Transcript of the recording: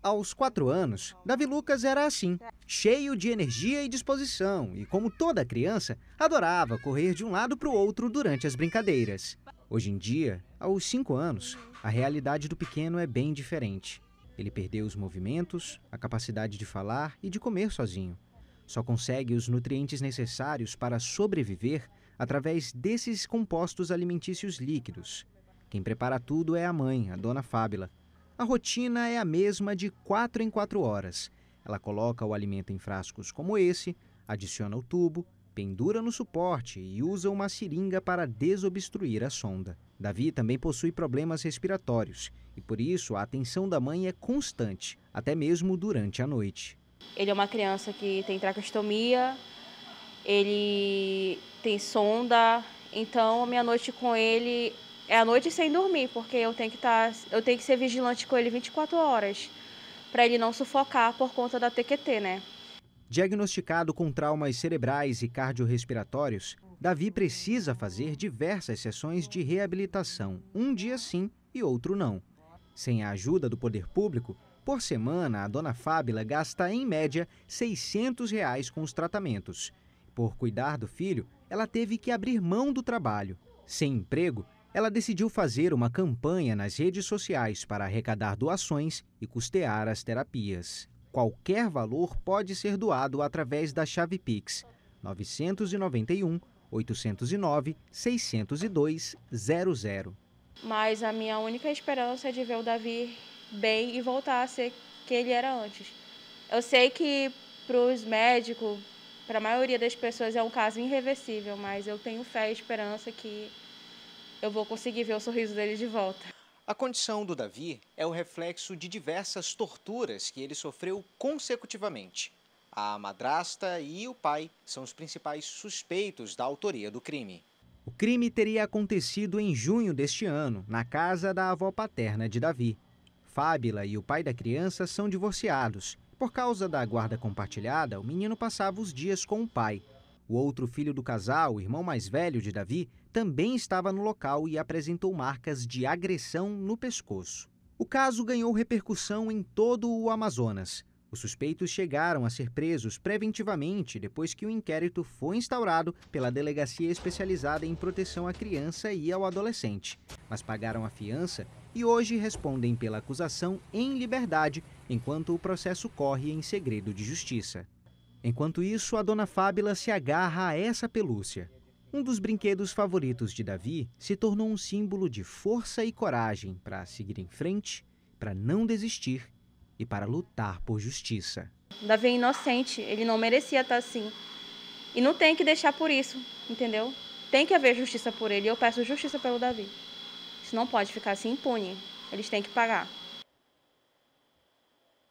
Aos quatro anos, Davi Lucas era assim, cheio de energia e disposição, e como toda criança, adorava correr de um lado para o outro durante as brincadeiras. Hoje em dia, aos cinco anos, a realidade do pequeno é bem diferente. Ele perdeu os movimentos, a capacidade de falar e de comer sozinho. Só consegue os nutrientes necessários para sobreviver através desses compostos alimentícios líquidos. Quem prepara tudo é a mãe, a dona Fábila. A rotina é a mesma de 4 em 4 horas. Ela coloca o alimento em frascos como esse, adiciona o tubo, pendura no suporte e usa uma seringa para desobstruir a sonda. Davi também possui problemas respiratórios e por isso a atenção da mãe é constante, até mesmo durante a noite. Ele é uma criança que tem tracostomia, ele tem sonda, então a minha noite com ele é a noite sem dormir, porque eu tenho que estar, tá, eu tenho que ser vigilante com ele 24 horas para ele não sufocar por conta da TQT, né? Diagnosticado com traumas cerebrais e cardiorrespiratórios, Davi precisa fazer diversas sessões de reabilitação, um dia sim e outro não. Sem a ajuda do poder público, por semana a dona Fábila gasta em média R$ 600 reais com os tratamentos. Por cuidar do filho, ela teve que abrir mão do trabalho. Sem emprego, ela decidiu fazer uma campanha nas redes sociais para arrecadar doações e custear as terapias. Qualquer valor pode ser doado através da chave Pix 991 809 602 00. Mas a minha única esperança é de ver o Davi bem e voltar a ser que ele era antes. Eu sei que para os médicos, para a maioria das pessoas é um caso irreversível, mas eu tenho fé e esperança que eu vou conseguir ver o sorriso dele de volta. A condição do Davi é o reflexo de diversas torturas que ele sofreu consecutivamente. A madrasta e o pai são os principais suspeitos da autoria do crime. O crime teria acontecido em junho deste ano, na casa da avó paterna de Davi. Fábila e o pai da criança são divorciados. Por causa da guarda compartilhada, o menino passava os dias com o pai, o outro filho do casal, o irmão mais velho de Davi, também estava no local e apresentou marcas de agressão no pescoço. O caso ganhou repercussão em todo o Amazonas. Os suspeitos chegaram a ser presos preventivamente depois que o inquérito foi instaurado pela Delegacia Especializada em Proteção à Criança e ao Adolescente, mas pagaram a fiança e hoje respondem pela acusação em liberdade, enquanto o processo corre em segredo de justiça. Enquanto isso, a dona Fábila se agarra a essa pelúcia. Um dos brinquedos favoritos de Davi se tornou um símbolo de força e coragem para seguir em frente, para não desistir e para lutar por justiça. Davi é inocente, ele não merecia estar assim. E não tem que deixar por isso, entendeu? Tem que haver justiça por ele. Eu peço justiça pelo Davi. Isso não pode ficar assim impune. Eles têm que pagar.